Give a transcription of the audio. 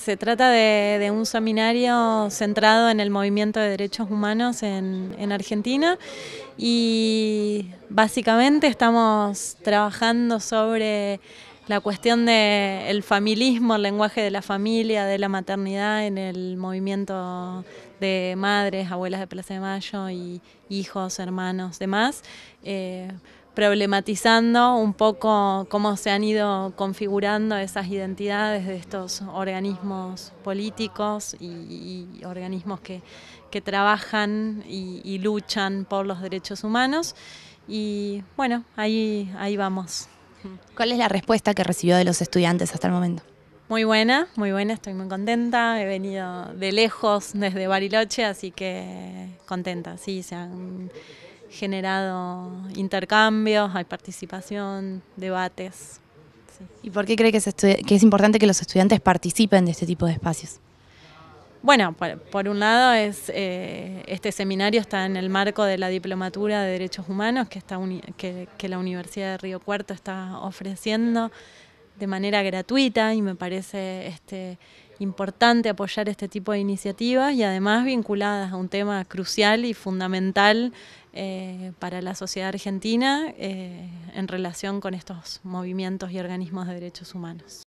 Se trata de, un seminario centrado en el movimiento de derechos humanos en, Argentina y básicamente estamos trabajando sobre la cuestión del el familismo, el lenguaje de la familia, de la maternidad en el movimiento de madres, abuelas de Plaza de Mayo y hijos, hermanos, demás. Eh, problematizando un poco cómo se han ido configurando esas identidades de estos organismos políticos y, organismos que, trabajan y, y, luchan por los derechos humanos. Y bueno, ahí, ahí vamos. ¿Cuál es la respuesta que recibió de los estudiantes hasta el momento? Muy buena, muy buena, estoy muy contenta. He venido de lejos desde Bariloche, así que contenta, sí, se han generado intercambios, hay participación, debates. ¿Y por qué cree que, que es importante que los estudiantes participen de este tipo de espacios? Bueno, por, un lado, es, eh, este seminario está en el marco de la Diplomatura de Derechos Humanos que, está que, la Universidad de Río Cuarto está ofreciendo de manera gratuita y me parece este, importante apoyar este tipo de iniciativas y además vinculadas a un tema crucial y fundamental eh, para la sociedad argentina eh, en relación con estos movimientos y organismos de derechos humanos.